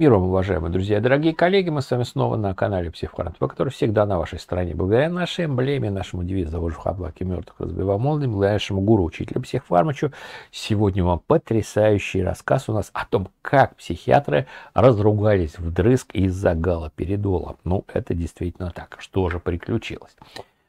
Мир вам, уважаемые друзья и дорогие коллеги. Мы с вами снова на канале Психофармацевт, который всегда на вашей стороне. Благодаря нашей эмблеме, нашему девизу «Вожу в облаке мертвых, разбивая молнии», благодаря нашему гуру, учителю психфармачу, сегодня вам потрясающий рассказ у нас о том, как психиатры разругались вдрызг из-за галоперидола. Ну, это действительно так. Что же приключилось?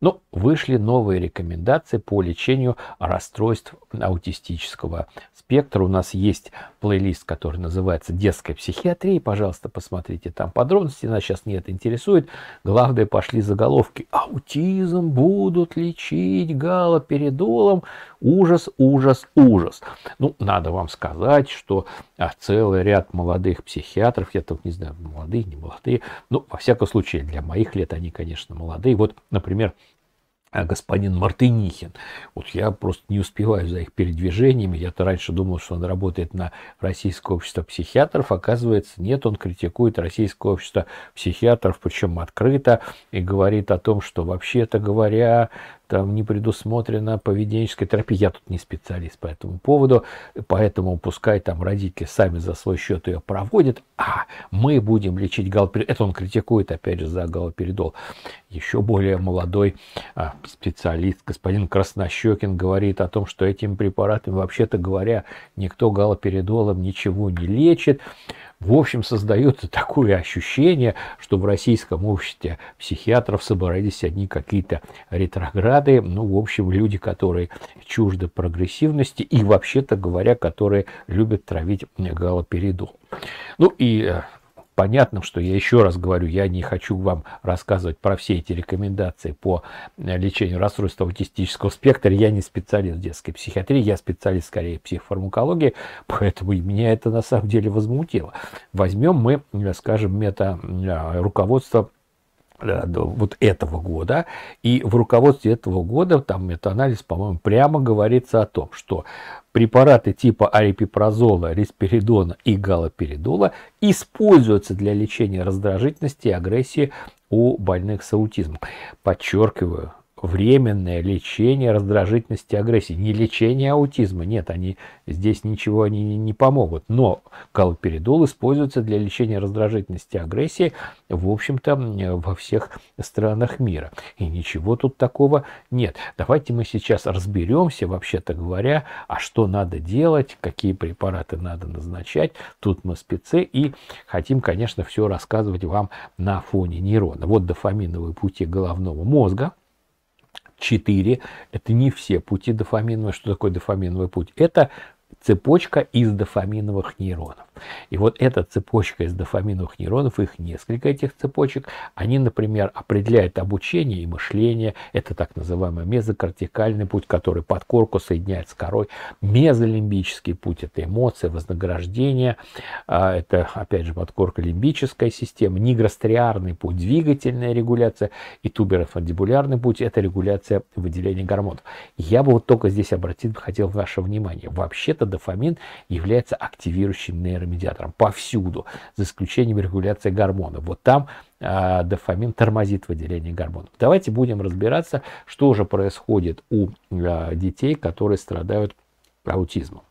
Но вышли новые рекомендации по лечению расстройств аутистического спектра. У нас есть плейлист, который называется «Детская психиатрия». Пожалуйста, посмотрите там подробности, нас сейчас не это интересует. Главное, пошли заголовки. Аутизм будут лечить галоперидолом. Ужас, ужас, ужас. Ну, надо вам сказать, что а, целый ряд молодых психиатров, я тут не знаю, молодые, не молодые, ну, во всяком случае, для моих лет они, конечно, молодые. Вот, например, а господин Мартынихин. Вот я просто не успеваю за их передвижениями. Я-то раньше думал, что он работает на Российское общество психиатров. Оказывается, нет, он критикует Российское общество психиатров, причем открыто, и говорит о том, что вообще-то говоря, там не предусмотрена поведенческая терапия. Я тут не специалист по этому поводу, поэтому пускай там родители сами за свой счет ее проводят, а мы будем лечить галоперидол. Это он критикует, опять же, за галоперидол. Еще более молодой а, специалист, господин Краснощекин, говорит о том, что этим препаратом, вообще-то говоря, никто галоперидолом ничего не лечит в общем, создается такое ощущение, что в российском обществе психиатров собрались одни какие-то ретрограды, ну, в общем, люди, которые чужды прогрессивности и, вообще-то говоря, которые любят травить галоперидол. Ну и э, Понятно, что я еще раз говорю, я не хочу вам рассказывать про все эти рекомендации по э, лечению расстройства аутистического спектра. Я не специалист в детской психиатрии, я специалист скорее психофармакологии, поэтому меня это на самом деле возмутило. Возьмем мы, э, скажем, мета э, руководство Э, вот этого года. И в руководстве этого года, там метаанализ, по-моему, прямо говорится о том, что препараты типа арипипрозола, рисперидона и галоперидола используются для лечения раздражительности и агрессии у больных с аутизмом. Подчеркиваю, временное лечение раздражительности агрессии. Не лечение аутизма, нет, они здесь ничего они не помогут. Но колоперидол используется для лечения раздражительности агрессии, в общем-то, во всех странах мира. И ничего тут такого нет. Давайте мы сейчас разберемся, вообще-то говоря, а что надо делать, какие препараты надо назначать. Тут мы спецы и хотим, конечно, все рассказывать вам на фоне нейрона. Вот дофаминовые пути головного мозга. 4. Это не все пути дофаминовые. Что такое дофаминовый путь? Это цепочка из дофаминовых нейронов. И вот эта цепочка из дофаминовых нейронов, их несколько этих цепочек, они, например, определяют обучение и мышление. Это так называемый мезокортикальный путь, который под корку соединяет с корой. Мезолимбический путь – это эмоции, вознаграждение. А, это, опять же, под подкорка лимбическая система. Нигростриарный путь – двигательная регуляция. И туберофандибулярный путь – это регуляция выделения гормонов. Я бы вот только здесь обратить хотел ваше внимание. Вообще иммунитета дофамин является активирующим нейромедиатором повсюду, за исключением регуляции гормонов. Вот там э, дофамин тормозит выделение гормонов. Давайте будем разбираться, что же происходит у э, детей, которые страдают аутизмом.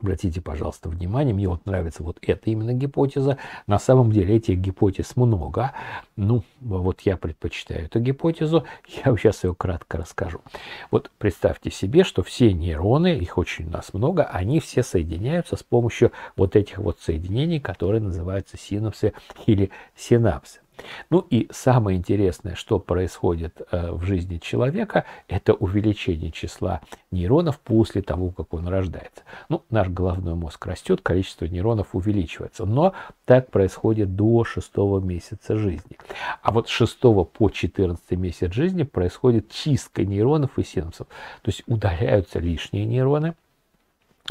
Обратите, пожалуйста, внимание, мне вот нравится вот эта именно гипотеза. На самом деле этих гипотез много. Ну, вот я предпочитаю эту гипотезу, я сейчас ее кратко расскажу. Вот представьте себе, что все нейроны, их очень у нас много, они все соединяются с помощью вот этих вот соединений, которые называются синапсы или синапсы. Ну и самое интересное, что происходит э, в жизни человека, это увеличение числа нейронов после того, как он рождается. Ну, наш головной мозг растет, количество нейронов увеличивается, но так происходит до 6 месяца жизни. А вот с 6 по 14 месяц жизни происходит чистка нейронов и синапсов, то есть удаляются лишние нейроны,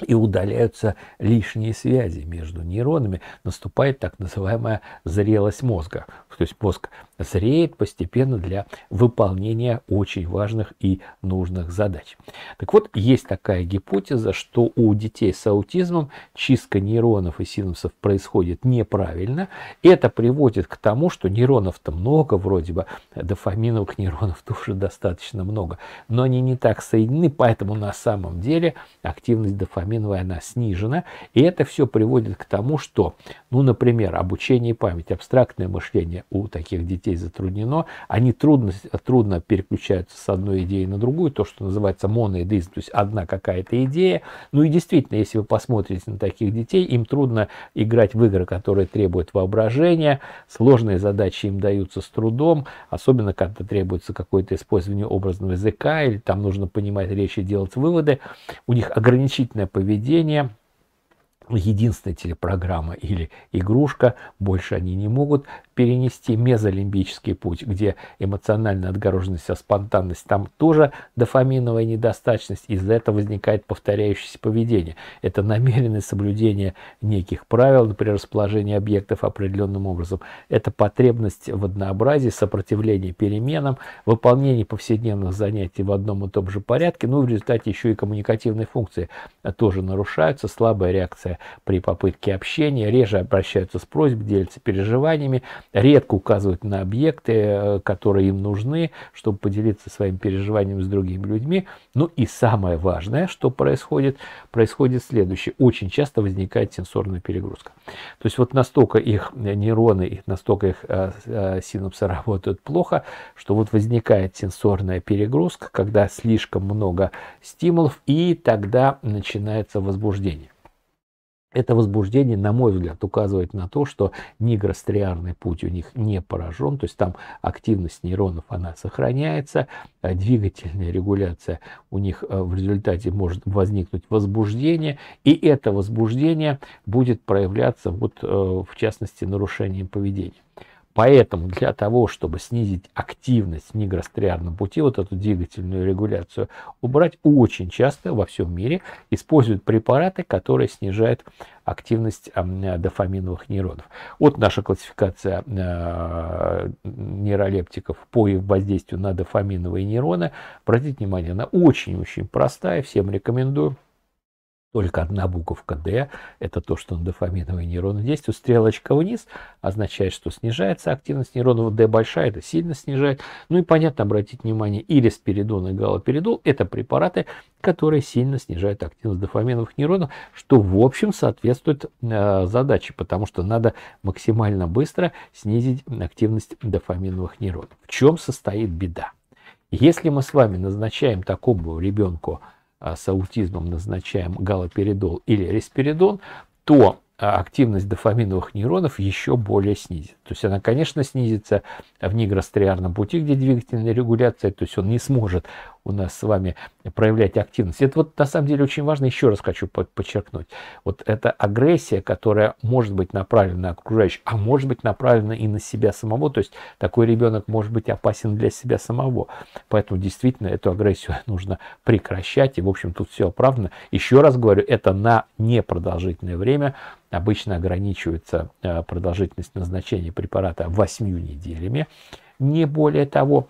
и удаляются лишние связи между нейронами, наступает так называемая зрелость мозга. То есть мозг зреет постепенно для выполнения очень важных и нужных задач. Так вот, есть такая гипотеза, что у детей с аутизмом чистка нейронов и синапсов происходит неправильно. Это приводит к тому, что нейронов-то много вроде бы, дофаминовых нейронов тоже достаточно много, но они не так соединены, поэтому на самом деле активность дофамина дофаминовая, она снижена. И это все приводит к тому, что, ну, например, обучение и память, абстрактное мышление у таких детей затруднено. Они трудно, трудно переключаются с одной идеи на другую, то, что называется моноидеизм, то есть одна какая-то идея. Ну и действительно, если вы посмотрите на таких детей, им трудно играть в игры, которые требуют воображения, сложные задачи им даются с трудом, особенно когда требуется какое-то использование образного языка, или там нужно понимать речь и делать выводы. У них ограничительное поведение – единственная телепрограмма или игрушка, больше они не могут перенести мезолимбический путь, где эмоциональная отгороженность, а спонтанность, там тоже дофаминовая недостаточность, из-за этого возникает повторяющееся поведение. Это намеренное соблюдение неких правил, например, расположение объектов определенным образом. Это потребность в однообразии, сопротивление переменам, выполнение повседневных занятий в одном и том же порядке, ну и в результате еще и коммуникативные функции тоже нарушаются, слабая реакция при попытке общения, реже обращаются с просьбой, делятся переживаниями, редко указывают на объекты, э, которые им нужны, чтобы поделиться своими переживаниями с другими людьми. Ну и самое важное, что происходит, происходит следующее. Очень часто возникает сенсорная перегрузка. То есть вот настолько их нейроны, настолько их э, э, синапсы работают плохо, что вот возникает сенсорная перегрузка, когда слишком много стимулов, и тогда начинается возбуждение. Это возбуждение, на мой взгляд, указывает на то, что нигростриарный путь у них не поражен, то есть там активность нейронов, она сохраняется, а двигательная регуляция у них э, в результате может возникнуть возбуждение, и это возбуждение будет проявляться вот э, в частности нарушением поведения. Поэтому для того, чтобы снизить активность в мигростриарном пути, вот эту двигательную регуляцию убрать, очень часто во всем мире используют препараты, которые снижают активность дофаминовых нейронов. Вот наша классификация э, нейролептиков по их воздействию на дофаминовые нейроны. Обратите внимание, она очень-очень простая, всем рекомендую только одна буковка D, это то, что на дофаминовые нейроны действует. Стрелочка вниз означает, что снижается активность нейронов D большая, это сильно снижает. Ну и понятно, обратить внимание, ирисперидон и галоперидол – это препараты, которые сильно снижают активность дофаминовых нейронов, что в общем соответствует э, задаче, потому что надо максимально быстро снизить активность дофаминовых нейронов. В чем состоит беда? Если мы с вами назначаем такому ребенку – а, с аутизмом назначаем галоперидол или респиридон, то а, активность дофаминовых нейронов еще более снизится. То есть она, конечно, снизится в нигростриарном пути, где двигательная регуляция, то есть он не сможет у нас с вами проявлять активность. Это вот на самом деле очень важно, еще раз хочу подчеркнуть. Вот эта агрессия, которая может быть направлена на окружающих, а может быть направлена и на себя самого. То есть такой ребенок может быть опасен для себя самого. Поэтому действительно эту агрессию нужно прекращать. И в общем тут все оправдано. Еще раз говорю, это на непродолжительное время обычно ограничивается э, продолжительность назначения препарата 8 неделями, не более того.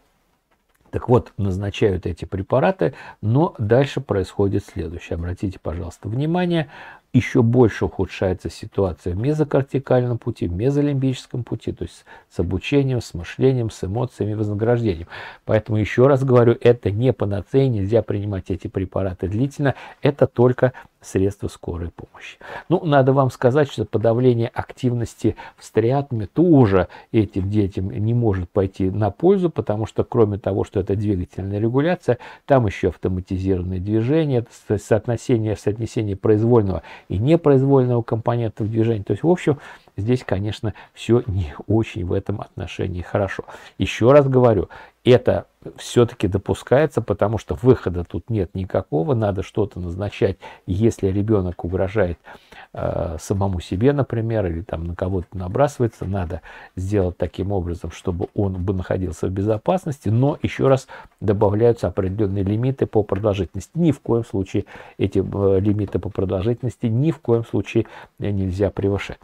Так вот, назначают эти препараты, но дальше происходит следующее. Обратите, пожалуйста, внимание, еще больше ухудшается ситуация в мезокортикальном пути, в мезолимбическом пути, то есть с обучением, с мышлением, с эмоциями, вознаграждением. Поэтому еще раз говорю, это не панацея, нельзя принимать эти препараты длительно, это только средства скорой помощи. Ну, надо вам сказать, что подавление активности в стриатме тоже этим детям не может пойти на пользу, потому что кроме того, что это двигательная регуляция, там еще автоматизированные движения, соотношение, соотнесение произвольного и непроизвольного компонентов движения. То есть, в общем, здесь, конечно, все не очень в этом отношении хорошо. Еще раз говорю, это все-таки допускается, потому что выхода тут нет никакого, надо что-то назначать, если ребенок угрожает э, самому себе, например, или там на кого-то набрасывается, надо сделать таким образом, чтобы он бы находился в безопасности, но еще раз добавляются определенные лимиты по продолжительности. Ни в коем случае эти э, лимиты по продолжительности ни в коем случае нельзя превышать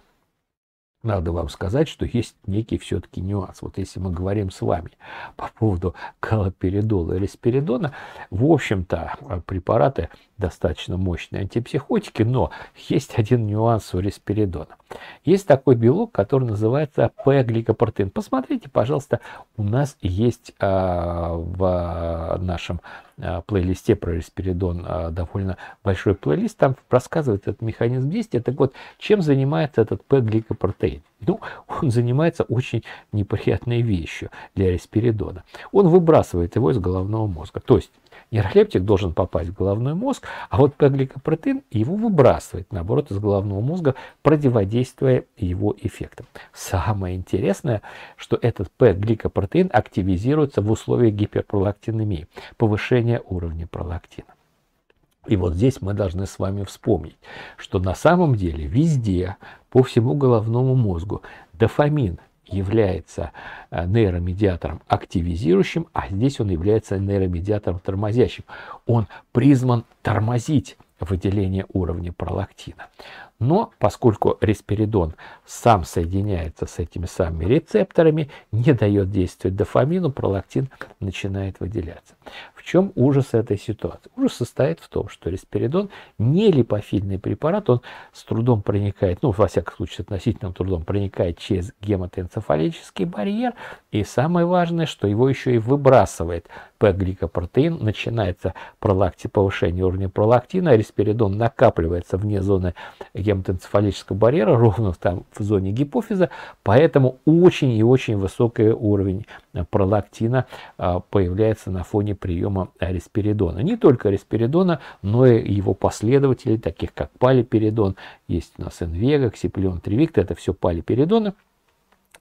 надо вам сказать, что есть некий все-таки нюанс. Вот если мы говорим с вами по поводу колоперидола или спиридона, в общем-то э, препараты достаточно мощные антипсихотики, но есть один нюанс у респиридона. Есть такой белок, который называется P-гликопротеин. Посмотрите, пожалуйста, у нас есть а, в а, нашем Э, плейлисте про Респиридон э, довольно большой плейлист, там рассказывает этот механизм действия. Так вот, чем занимается этот П-гликопротеин? Ну, он занимается очень неприятной вещью для Респиридона. Он выбрасывает его из головного мозга. То есть, нейролептик должен попасть в головной мозг, а вот П-гликопротеин его выбрасывает, наоборот, из головного мозга, противодействуя его эффектам. Самое интересное, что этот П-гликопротеин активизируется в условиях гиперпролактинемии, повышения снижение уровня пролактина. И вот здесь мы должны с вами вспомнить, что на самом деле везде, по всему головному мозгу, дофамин является э, нейромедиатором активизирующим, а здесь он является нейромедиатором тормозящим. Он призван тормозить выделение уровня пролактина. Но поскольку респиридон сам соединяется с этими самыми рецепторами, не дает действовать дофамину, пролактин начинает выделяться. В чем ужас этой ситуации? Ужас состоит в том, что респиридон не липофильный препарат, он с трудом проникает, ну, во всяком случае, с относительным трудом проникает через гематоэнцефалический барьер, и самое важное, что его еще и выбрасывает П-гликопротеин, начинается пролакти, повышение уровня пролактина, а респиридон накапливается вне зоны гематоэнцефалического схемы барьера, ровно там в зоне гипофиза, поэтому очень и очень высокий уровень пролактина а, появляется на фоне приема респиридона. Не только респиридона, но и его последователей, таких как палиперидон, есть у нас инвега, ксиплион, тривикт, это все палиперидоны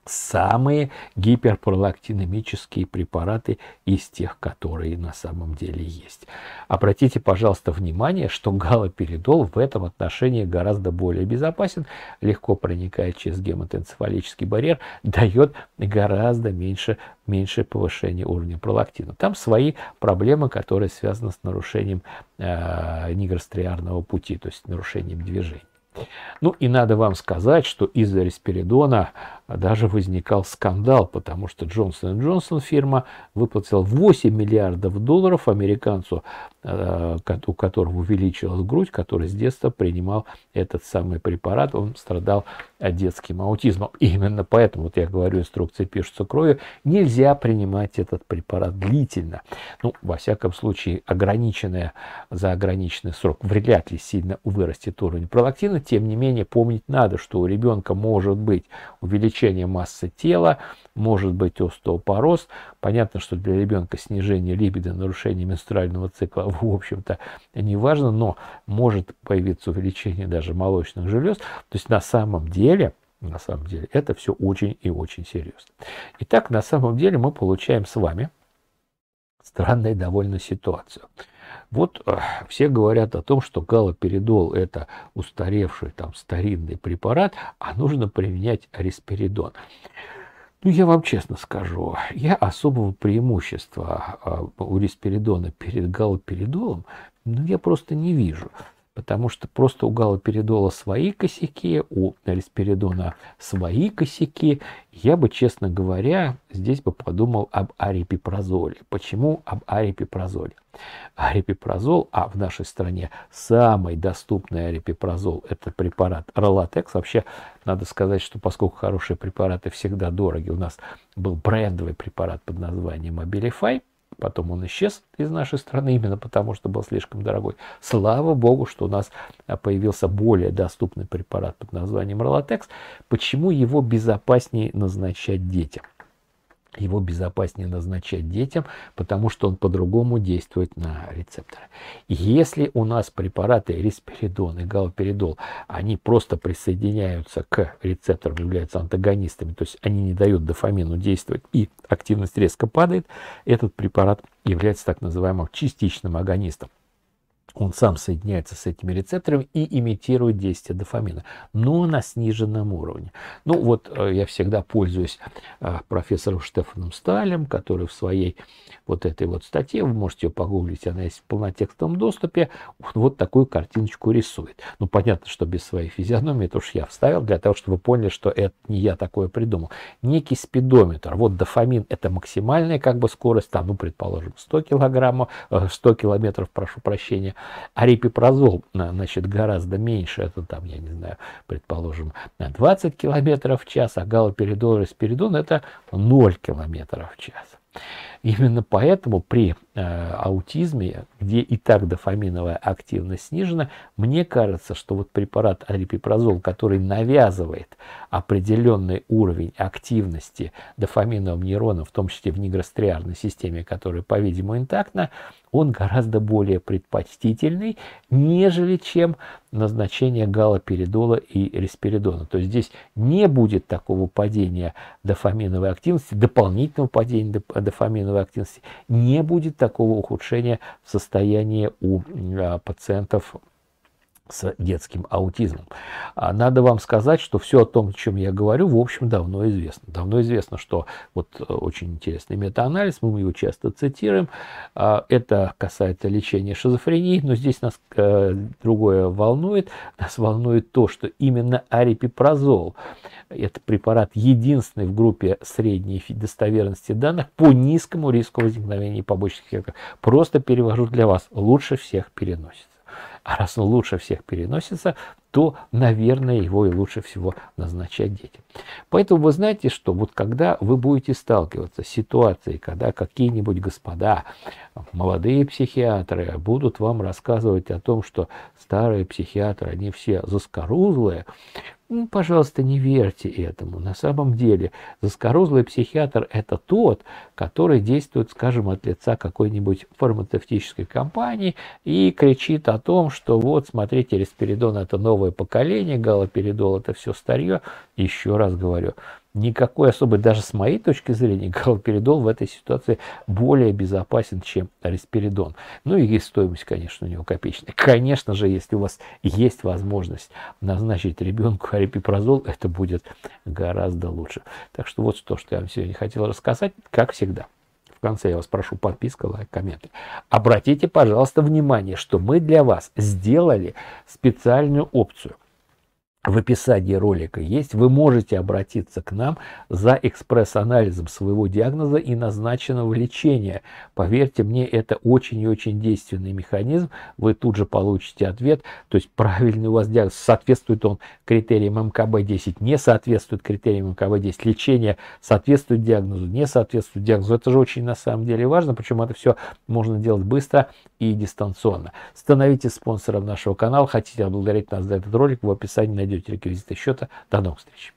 самые гиперпролактинемические препараты из тех, которые на самом деле есть. Обратите, пожалуйста, внимание, что галоперидол в этом отношении гораздо более безопасен, легко проникает через гематоэнцефалический барьер, дает гораздо меньше, меньше повышения уровня пролактина. Там свои проблемы, которые связаны с нарушением э, нигростриарного пути, то есть нарушением движения. Ну и надо вам сказать, что из-за респиридона а даже возникал скандал, потому что Джонсон Джонсон фирма выплатила 8 миллиардов долларов американцу, э, у которого увеличилась грудь, который с детства принимал этот самый препарат, он страдал детским аутизмом. И именно поэтому, вот я говорю, инструкции пишутся кровью, нельзя принимать этот препарат длительно. Ну, во всяком случае, ограниченное за ограниченный срок вряд ли сильно вырастет уровень пролактина, тем не менее помнить надо, что у ребенка может быть увеличение увеличение массы тела, может быть остеопороз. Понятно, что для ребенка снижение либидо, нарушение менструального цикла, в общем-то, не важно, но может появиться увеличение даже молочных желез. То есть на самом деле – на самом деле это все очень и очень серьезно. Итак, на самом деле мы получаем с вами странную довольно ситуацию. Вот э, все говорят о том, что галоперидол – это устаревший там старинный препарат, а нужно применять ариспиридон. Ну, я вам честно скажу, я особого преимущества а, у респиридона перед галоперидолом, ну, я просто не вижу потому что просто у галоперидола свои косяки, у эльспиридона свои косяки. Я бы, честно говоря, здесь бы подумал об арипипрозоле. Почему об арипипрозоле? Арипипрозол, а в нашей стране самый доступный арипипрозол – это препарат Ролатекс. Вообще, надо сказать, что поскольку хорошие препараты всегда дороги, у нас был брендовый препарат под названием Abilify – Потом он исчез из нашей страны именно потому, что был слишком дорогой. Слава богу, что у нас а, появился более доступный препарат под названием Ролатекс. Почему его безопаснее назначать детям? его безопаснее назначать детям, потому что он по-другому действует на рецепторы. Если у нас препараты респиридон и галоперидол, они просто присоединяются к рецепторам, являются антагонистами, то есть они не дают дофамину действовать и активность резко падает, этот препарат является так называемым частичным агонистом он сам соединяется с этими рецепторами и имитирует действие дофамина, но на сниженном уровне. Ну вот э, я всегда пользуюсь э, профессором Штефаном Сталем, который в своей вот этой вот статье, вы можете ее погуглить, она есть в полнотекстовом доступе, он вот такую картиночку рисует. Ну понятно, что без своей физиономии, это уж я вставил для того, чтобы вы поняли, что это не я такое придумал. Некий спидометр, вот дофамин это максимальная как бы скорость, там, ну предположим 100 килограммов, 100 э, километров, прошу прощения, а репипразол э, значит, гораздо меньше, это там, я не знаю, предположим, 20 км в час, а галоперидол и спиридон это 0 км в час. Именно поэтому при Э, аутизме, где и так дофаминовая активность снижена, мне кажется, что вот препарат арипипрозол, который навязывает определенный уровень активности дофаминовых нейронов, в том числе в нигростриарной системе, которая, по-видимому, интактна, он гораздо более предпочтительный, нежели чем назначение галоперидола и респиридона. То есть здесь не будет такого падения дофаминовой активности, дополнительного падения дофаминовой активности, не будет такого ухудшения состояния у а, пациентов с детским аутизмом. А надо вам сказать, что все о том, о чем я говорю, в общем, давно известно. Давно известно, что вот э, очень интересный метаанализ, мы его часто цитируем, а, это касается лечения шизофрении, но здесь нас э, другое волнует. Нас волнует то, что именно арипипразол, это препарат единственный в группе средней достоверности данных по низкому риску возникновения побочных эффектов. Просто перевожу для вас, лучше всех переносится. А раз он лучше всех переносится, то, наверное, его и лучше всего назначать детям. Поэтому вы знаете, что вот когда вы будете сталкиваться с ситуацией, когда какие-нибудь господа, молодые психиатры будут вам рассказывать о том, что старые психиатры, они все заскорузлые, ну, пожалуйста, не верьте этому. На самом деле, заскорузлый психиатр – это тот, который действует, скажем, от лица какой-нибудь фармацевтической компании и кричит о том, что вот, смотрите, респиридон – это новое поколение, галоперидол – это все старье. Еще раз говорю, никакой особой, даже с моей точки зрения, галоперидол в этой ситуации более безопасен, чем респиридон. Ну и есть стоимость, конечно, у него копеечная. Конечно же, если у вас есть возможность назначить ребенку арипипрозол, это будет гораздо лучше. Так что вот то, что я вам сегодня хотел рассказать, как всегда. В конце я вас прошу подписка, лайк, комменты. Обратите, пожалуйста, внимание, что мы для вас сделали специальную опцию в описании ролика есть, вы можете обратиться к нам за экспресс-анализом своего диагноза и назначенного лечения. Поверьте мне, это очень и очень действенный механизм. Вы тут же получите ответ, то есть правильный у вас диагноз, соответствует он критериям МКБ-10, не соответствует критериям МКБ-10, лечение соответствует диагнозу, не соответствует диагнозу. Это же очень на самом деле важно, причем это все можно делать быстро и дистанционно. Становитесь спонсором нашего канала, хотите отблагодарить нас за этот ролик, в описании найдете ведете реквизиты счета. До новых встреч.